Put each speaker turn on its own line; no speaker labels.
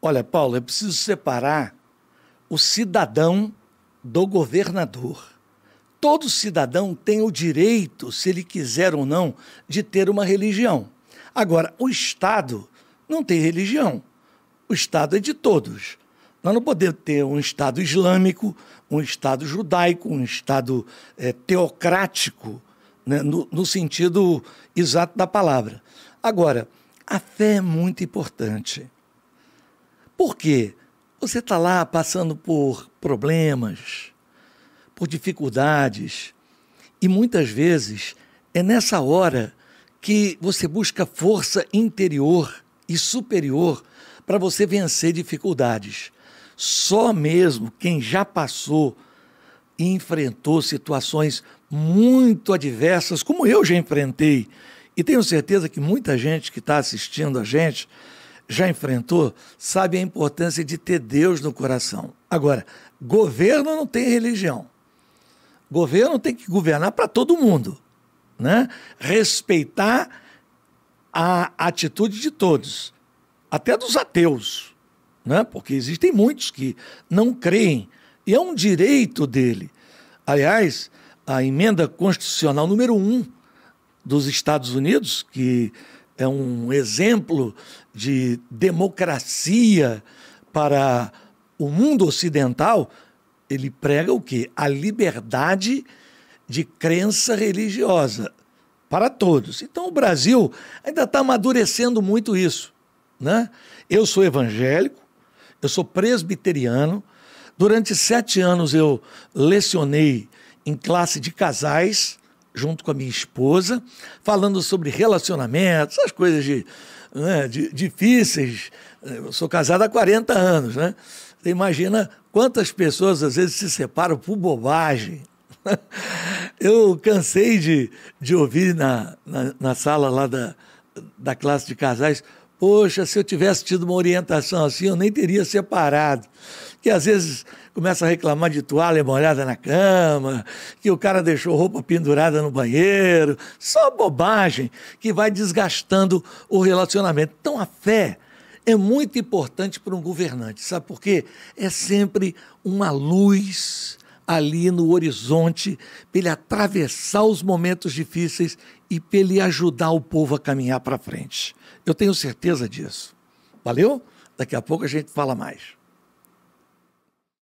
Olha, Paulo, é preciso separar o cidadão do governador. Todo cidadão tem o direito, se ele quiser ou não, de ter uma religião. Agora, o Estado não tem religião. O Estado é de todos. Nós não podemos ter um Estado islâmico, um Estado judaico, um Estado é, teocrático, né, no, no sentido exato da palavra. Agora, a fé é muito importante. Por quê? Você está lá passando por problemas, por dificuldades, e muitas vezes é nessa hora que você busca força interior e superior para você vencer dificuldades. Só mesmo quem já passou e enfrentou situações muito adversas, como eu já enfrentei, e tenho certeza que muita gente que está assistindo a gente já enfrentou sabe a importância de ter Deus no coração. Agora, governo não tem religião. Governo tem que governar para todo mundo, né? Respeitar a atitude de todos, até dos ateus, né? Porque existem muitos que não creem e é um direito dele. Aliás, a emenda constitucional número um dos Estados Unidos que é um exemplo de democracia para o mundo ocidental, ele prega o quê? A liberdade de crença religiosa para todos. Então o Brasil ainda está amadurecendo muito isso. Né? Eu sou evangélico, eu sou presbiteriano. Durante sete anos eu lecionei em classe de casais junto com a minha esposa, falando sobre relacionamentos, as coisas de, né, de, difíceis. Eu sou casado há 40 anos, né? Você imagina quantas pessoas às vezes se separam por bobagem. Eu cansei de, de ouvir na, na, na sala lá da, da classe de casais Poxa, se eu tivesse tido uma orientação assim, eu nem teria separado. Que às vezes começa a reclamar de toalha molhada na cama, que o cara deixou roupa pendurada no banheiro, só bobagem que vai desgastando o relacionamento. Então a fé é muito importante para um governante, sabe por quê? É sempre uma luz ali no horizonte, para ele atravessar os momentos difíceis e para ele ajudar o povo a caminhar para frente. Eu tenho certeza disso. Valeu? Daqui a pouco a gente fala mais.